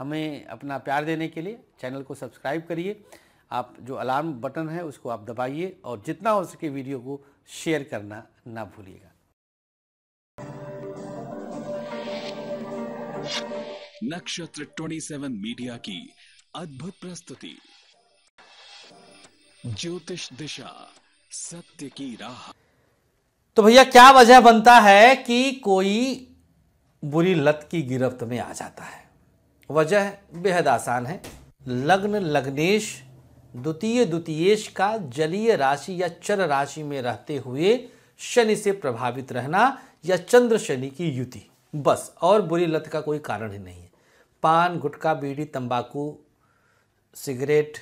हमें अपना प्यार देने के लिए चैनल को सब्सक्राइब करिए आप जो अलार्म बटन है उसको आप दबाइए और जितना हो सके वीडियो को शेयर करना ना भूलिएगा नक्षत्र 27 मीडिया की अद्भुत प्रस्तुति ज्योतिष दिशा सत्य की राह तो भैया क्या वजह बनता है कि कोई बुरी लत की गिरफ्त में आ जाता है वजह बेहद आसान है लग्न लग्नेश द्वितीय द्वितीयेश का जलीय राशि या चर राशि में रहते हुए शनि से प्रभावित रहना या चंद्र शनि की युति बस और बुरी लत का कोई कारण ही नहीं है पान गुटखा बीड़ी तंबाकू सिगरेट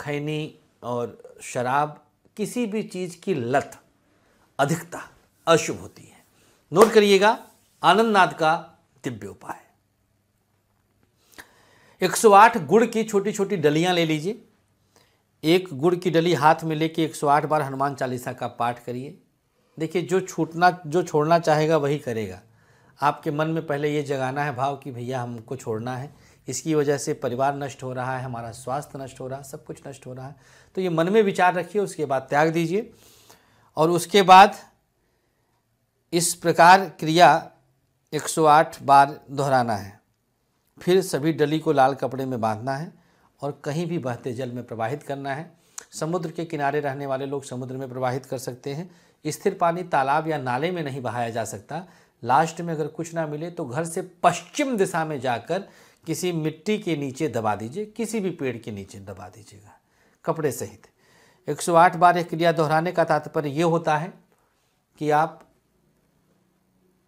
खैनी और शराब किसी भी चीज़ की लत अधिकता अशुभ होती है नोट करिएगा आनंदनाथ का दिव्य उपाय 108 गुड़ की छोटी छोटी डलियाँ ले लीजिए एक गुड़ की डली हाथ में लेके 108 बार हनुमान चालीसा का पाठ करिए देखिए जो छूटना जो छोड़ना चाहेगा वही करेगा आपके मन में पहले ये जगाना है भाव कि भैया हमको छोड़ना है इसकी वजह से परिवार नष्ट हो रहा है हमारा स्वास्थ्य नष्ट हो रहा है सब कुछ नष्ट हो रहा है तो ये मन में विचार रखिए उसके बाद त्याग दीजिए और उसके बाद इस प्रकार क्रिया 108 बार दोहराना है फिर सभी डली को लाल कपड़े में बांधना है और कहीं भी बहते जल में प्रवाहित करना है समुद्र के किनारे रहने वाले लोग समुद्र में प्रवाहित कर सकते हैं स्थिर पानी तालाब या नाले में नहीं बहाया जा सकता लास्ट में अगर कुछ ना मिले तो घर से पश्चिम दिशा में जाकर किसी मिट्टी के नीचे दबा दीजिए किसी भी पेड़ के नीचे दबा दीजिएगा कपड़े सहित 108 बार यह क्रिया दोहराने का तात्पर्य ये होता है कि आप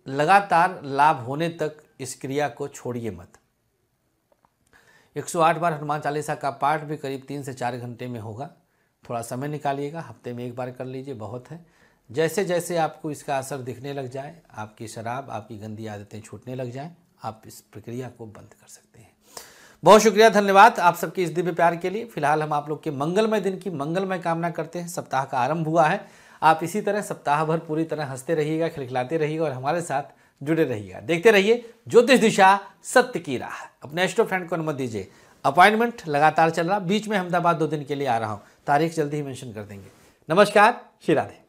लगातार लाभ होने तक इस क्रिया को छोड़िए मत 108 बार हनुमान चालीसा का पाठ भी करीब तीन से चार घंटे में होगा थोड़ा समय निकालिएगा हफ्ते में एक बार कर लीजिए बहुत है जैसे जैसे आपको इसका असर दिखने लग जाए आपकी शराब आपकी गंदी आदतें छूटने लग जाएँ आप इस प्रक्रिया को बंद कर सकते हैं बहुत शुक्रिया धन्यवाद आप सबके इस दिव्य प्यार के लिए फिलहाल हम आप लोग के मंगलमय दिन की मंगलमय कामना करते हैं सप्ताह का आरंभ हुआ है आप इसी तरह सप्ताह भर पूरी तरह हंसते रहिएगा खिलखिलाते रहिएगा और हमारे साथ जुड़े रहिएगा देखते रहिए ज्योतिष दिशा सत्य की राह अपने एस्ट्रो फ्रेंड को अनुमति दीजिए अपॉइंटमेंट लगातार चल रहा बीच में अहमदाबाद दो दिन के लिए आ रहा हूँ तारीख जल्दी ही मैंशन कर देंगे नमस्कार श्री राधे